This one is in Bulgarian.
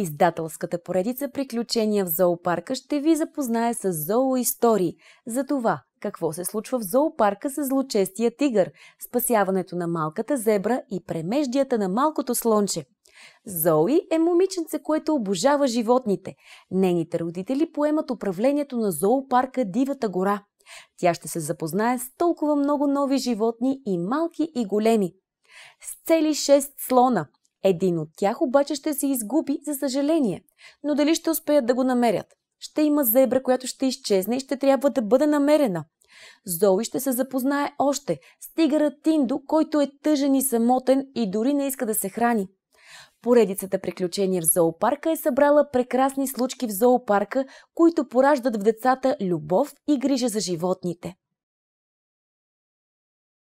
Издателската поредица Приключения в зоопарка ще ви запознае с зооистории за това какво се случва в зоопарка с злочестия тигър, спасяването на малката зебра и премеждията на малкото слонче. Зои е момиченце, което обожава животните. Нейните родители поемат управлението на зоопарка Дивата гора. Тя ще се запознае с толкова много нови животни и малки и големи. С цели 6 слона – един от тях обаче ще се изгуби, за съжаление. Но дали ще успеят да го намерят? Ще има зебра, която ще изчезне и ще трябва да бъде намерена. Зои ще се запознае още. тигъра Тиндо, който е тъжен и самотен и дори не иска да се храни. Поредицата приключения в зоопарка е събрала прекрасни случки в зоопарка, които пораждат в децата любов и грижа за животните.